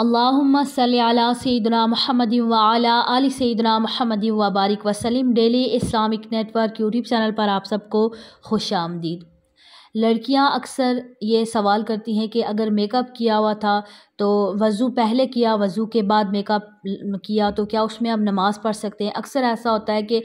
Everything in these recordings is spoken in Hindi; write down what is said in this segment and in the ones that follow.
अल्लाम सल्ला सदना महमदी वाला आल सदना व बारिक वसलम daily Islamic network YouTube channel पर आप सबको खुश आमदीद लड़कियाँ अक्सर ये सवाल करती हैं कि अगर मेकअप किया हुआ था तो वज़ू पहले किया वज़ू के बाद मेकअप किया तो क्या उसमें अब नमाज़ पढ़ सकते हैं अक्सर ऐसा होता है कि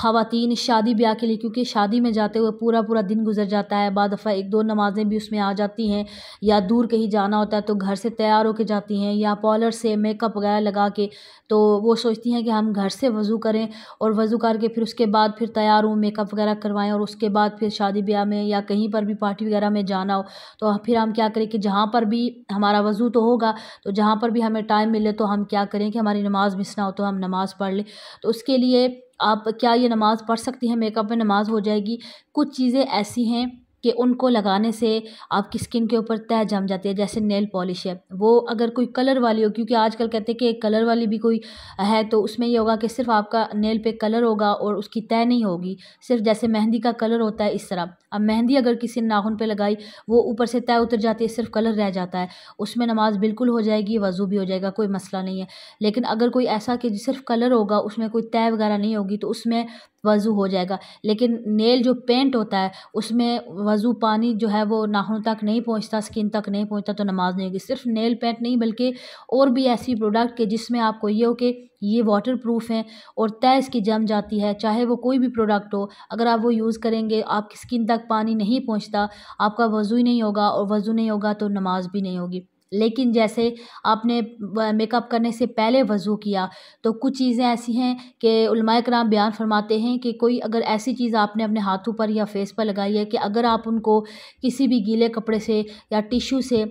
ख़वातीन शादी ब्याह के लिए क्योंकि शादी में जाते हुए पूरा पूरा दिन गुजर जाता है बाद दफ़ा एक दो नमाज़ें भी उसमें आ जाती हैं या दूर कहीं जाना होता है तो घर से तैयार होकर जाती हैं या पॉलर से मेकअप वगैरह लगा के तो वो सोचती हैं कि हम घर से वज़ू करें और वज़ू करके फिर उसके बाद फिर तैयार हों मेकअप वगैरह करवाएँ और उसके बाद फिर शादी ब्याह में या कहीं पर भी पार्टी वगैरह में जाना हो तो फिर हम क्या करें कि जहाँ पर भी हमारा वज़ू तो होगा होगा तो जहाँ पर भी हमें टाइम मिले तो हम क्या करें कि हमारी नमाज़ मिस ना हो तो हम नमाज़ पढ़ लें तो उसके लिए आप क्या ये नमाज़ पढ़ सकती हैं मेकअप में नमाज़ हो जाएगी कुछ चीज़ें ऐसी हैं कि उनको लगाने से आपकी स्किन के ऊपर तह जम जाती है जैसे नेल पॉलिश है वो अगर कोई कलर वाली हो क्योंकि आजकल कहते हैं कि कलर वाली भी कोई है तो उसमें ये होगा कि सिर्फ आपका नेल पे कलर होगा और उसकी तय नहीं होगी सिर्फ जैसे मेहंदी का कलर होता है इस तरह अब मेहंदी अगर किसी ने नाखून पे लगाई वो ऊपर से तय उतर जाती है सिर्फ कलर रह जाता है उसमें नमाज बिल्कुल हो जाएगी वज़ू भी हो जाएगा कोई मसला नहीं है लेकिन अगर कोई ऐसा कि सिर्फ कलर होगा उसमें कोई तय वगैरह नहीं होगी तो उसमें वज़ू हो जाएगा लेकिन नेल जो पेंट होता है उसमें वज़ू पानी जो है वो नाखून तक नहीं पहुँचता स्किन तक नहीं पहुँचता तो नमाज नहीं होगी सिर्फ नेल पेंट नहीं बल्कि और भी ऐसी प्रोडक्ट के जिसमें आपको ये हो कि ये वाटर प्रूफ हैं और तय इसकी जम जाती है चाहे वो कोई भी प्रोडक्ट हो अगर आप वो यूज़ करेंगे आपकी स्किन तक पानी नहीं पहुँचता आपका वज़ू ही नहीं होगा और वज़ू नहीं होगा तो नमाज भी नहीं होगी लेकिन जैसे आपने मेकअप करने से पहले वज़ू किया तो कुछ चीज़ें ऐसी हैं कि कराम बयान फरमाते हैं कि कोई अगर ऐसी चीज़ आपने अपने हाथों पर या फेस पर लगाई है कि अगर आप उनको किसी भी गीले कपड़े से या टिशू से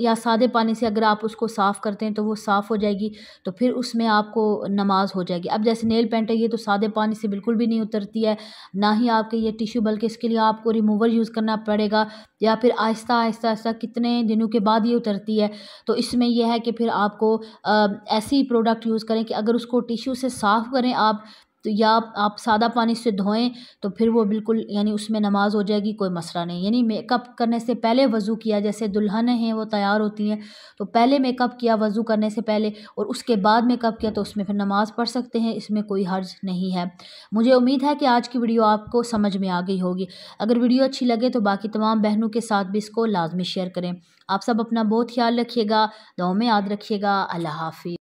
या सादे पानी से अगर आप उसको साफ़ करते हैं तो वो साफ़ हो जाएगी तो फिर उसमें आपको नमाज हो जाएगी अब जैसे नेल पेंट है ये तो सादे पानी से बिल्कुल भी नहीं उतरती है ना ही आपके ये टिशू बल्कि इसके लिए आपको रिमूवर यूज़ करना पड़ेगा या फिर आहिस्ता आहिस्ता आहिस्ता कितने दिनों के बाद ये उतरती है तो इसमें यह है कि फिर आपको ऐसी प्रोडक्ट यूज़ करें कि अगर उसको टिश्यू से साफ़ करें आप तो या आप सादा पानी से धोएं तो फिर वो बिल्कुल यानी उसमें नमाज हो जाएगी कोई मसला नहीं यानी मेकअप करने से पहले वज़ू किया जैसे दुल्हन हैं वो तैयार होती हैं तो पहले मेकअप किया वज़ू करने से पहले और उसके बाद मेकअप किया तो उसमें फिर नमाज़ पढ़ सकते हैं इसमें कोई हर्ज नहीं है मुझे उम्मीद है कि आज की वीडियो आपको समझ में आ गई होगी अगर वीडियो अच्छी लगे तो बाकी तमाम बहनों के साथ भी इसको लाजमी शेयर करें आप सब अपना बहुत ख्याल रखिएगा दो में याद रखिएगा अल्लाह हाफि